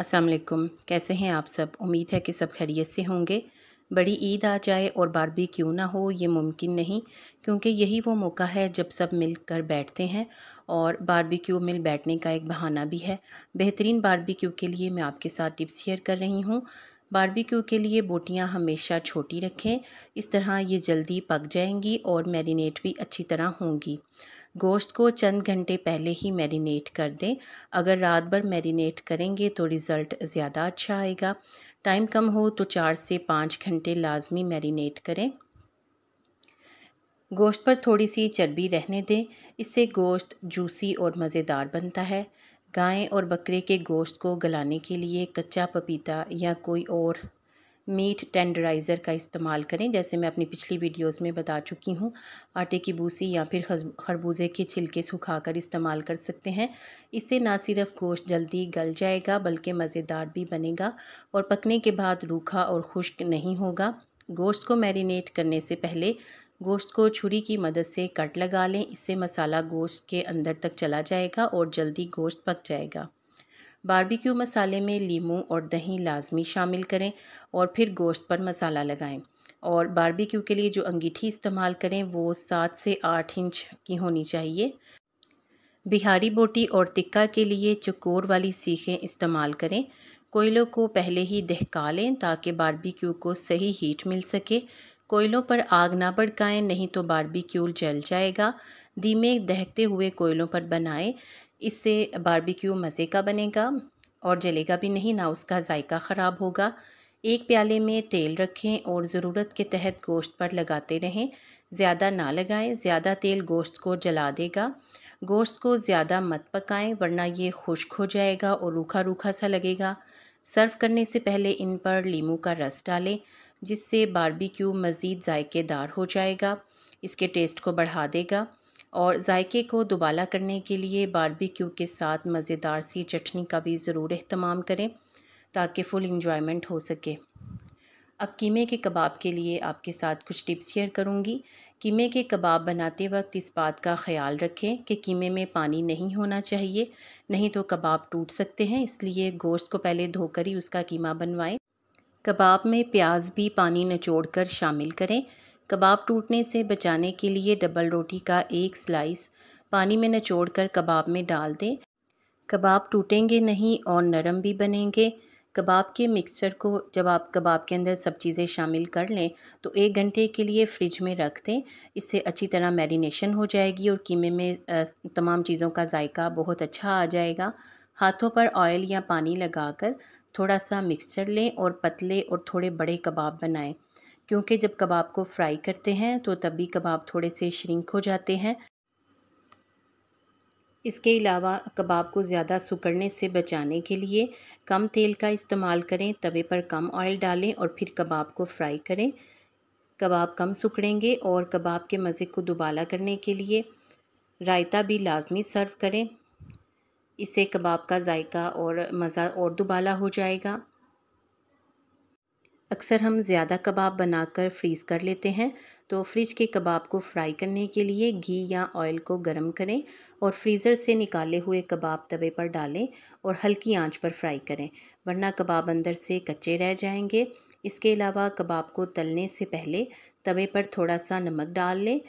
अस्सलाम वालेकुम कैसे हैं आप सब उम्मीद है कि सब खैरियत से होंगे बड़ी ईद आ जाए और बारबी क्यों ना हो ये मुमकिन नहीं क्योंकि यही वो मौका है जब सब मिल कर बैठते हैं और बारबेक्यू मिल बैठने का एक बहाना भी है बेहतरीन बारबेक्यू के लिए मैं आपके साथ टिप्स शेयर कर रही हूँ बारबेक्यू के लिए बोटियाँ हमेशा छोटी रखें इस तरह ये जल्दी पक जाएंगी और मैरिनेट भी अच्छी तरह होंगी गोश्त को चंद घंटे पहले ही मैरिनेट कर दें अगर रात भर मैरिनेट करेंगे तो रिज़ल्ट ज़्यादा अच्छा आएगा टाइम कम हो तो चार से पाँच घंटे लाजमी मैरिनेट करें गोश्त पर थोड़ी सी चर्बी रहने दें इससे गोश्त जूसी और मज़ेदार बनता है गाय और बकरे के गोश्त को गलाने के लिए कच्चा पपीता या कोई और मीट टेंडराइज़र का इस्तेमाल करें जैसे मैं अपनी पिछली वीडियोस में बता चुकी हूँ आटे की बूसी या फिर खरबूजे के छिलके सुखाकर इस्तेमाल कर सकते हैं इससे ना सिर्फ गोश्त जल्दी गल जाएगा बल्कि मज़ेदार भी बनेगा और पकने के बाद रूखा और खुश्क नहीं होगा गोश्त को मैरिनेट करने से पहले गोश्त को छुरी की मदद से कट लगा लें इससे मसाला गोश्त के अंदर तक चला जाएगा और जल्दी गोश्त पक जाएगा बारबेक्यू मसाले में लीमू और दही लाजमी शामिल करें और फिर गोश्त पर मसाला लगाएं और बारबेक्यू के लिए जो अंगीठी इस्तेमाल करें वो सात से आठ इंच की होनी चाहिए बिहारी बोटी और तिक्का के लिए चकोर वाली सीखें इस्तेमाल करें कोयलों को पहले ही दहका लें ताकि बारबेक्यू को सही हीट मिल सके कोयलों पर आग ना भड़काएं नहीं तो बारबेक्यू जल जाएगा धीमे दहकते हुए कोयलों पर बनाएं इससे बारबेक्यू मज़े का बनेगा और जलेगा भी नहीं ना उसका जायका ख़राब होगा एक प्याले में तेल रखें और ज़रूरत के तहत गोश्त पर लगाते रहें ज़्यादा ना लगाएं ज़्यादा तेल गोश्त को जला देगा गोश्त को ज़्यादा मत पकाएं वरना ये खुश्क हो जाएगा और रूखा रूखा सा लगेगा सर्व करने से पहले इन पर लीमू का रस डालें जिससे बारबेक्यू मज़ीद जायकेदार हो जाएगा इसके टेस्ट को बढ़ा देगा और जायके को दुबाला करने के लिए बारबेक्यू के साथ मज़ेदार सी चटनी का भी ज़रूर अहतमाम करें ताकि फुल इंजॉयमेंट हो सके अब कीमे के कबाब के लिए आपके साथ कुछ टिप्स शेयर करूंगी कीमे के कबाब बनाते वक्त इस बात का ख्याल रखें कि कीमे में पानी नहीं होना चाहिए नहीं तो कबाब टूट सकते हैं इसलिए गोश्त को पहले धोकर ही उसका कीमा बनवाएं कबाब में प्याज भी पानी निचोड़ कर शामिल करें कबाब टूटने से बचाने के लिए डबल रोटी का एक स्लाइस पानी में नचोड़ कर कबाब में डाल दें कबाब टूटेंगे नहीं और नरम भी बनेंगे कबाब के मिक्सचर को जब आप कबाब के अंदर सब चीज़ें शामिल कर लें तो एक घंटे के लिए फ्रिज में रख दें इससे अच्छी तरह मैरिनेशन हो जाएगी और कीमे में तमाम चीज़ों का जायका बहुत अच्छा आ जाएगा हाथों पर ऑयल या पानी लगाकर थोड़ा सा मिक्सचर लें और पतले और थोड़े बड़े कबाब बनाएं क्योंकि जब कबाब को फ्राई करते हैं तो तभी कबाब थोड़े से श्रिंक हो जाते हैं इसके अलावा कबाब को ज़्यादा सुकड़ने से बचाने के लिए कम तेल का इस्तेमाल करें तवे पर कम ऑयल डालें और फिर कबाब को फ्राई करें कबाब कम सुकड़ेंगे और कबाब के मज़े को दुबाला करने के लिए रायता भी लाजमी सर्व करें इससे कबाब का जायका और मज़ा और दुबाला हो जाएगा अक्सर हम ज़्यादा कबाब बनाकर फ्रीज़ कर लेते हैं तो फ्रिज के कबाब को फ्राई करने के लिए घी या ऑयल को गर्म करें और फ्रीज़र से निकाले हुए कबाब तवे पर डालें और हल्की आंच पर फ्राई करें वरना कबाब अंदर से कच्चे रह जाएंगे इसके अलावा कबाब को तलने से पहले तवे पर थोड़ा सा नमक डाल लें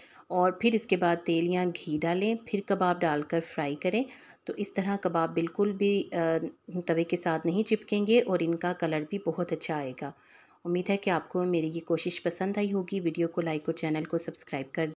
और फिर इसके बाद तेल या घी डालें फिर कबाब डालकर फ्राई करें तो इस तरह कबाब बिल्कुल भी तवे के साथ नहीं चिपकेंगे और इनका कलर भी बहुत अच्छा आएगा उम्मीद है कि आपको मेरी ये कोशिश पसंद आई होगी वीडियो को लाइक और चैनल को सब्सक्राइब कर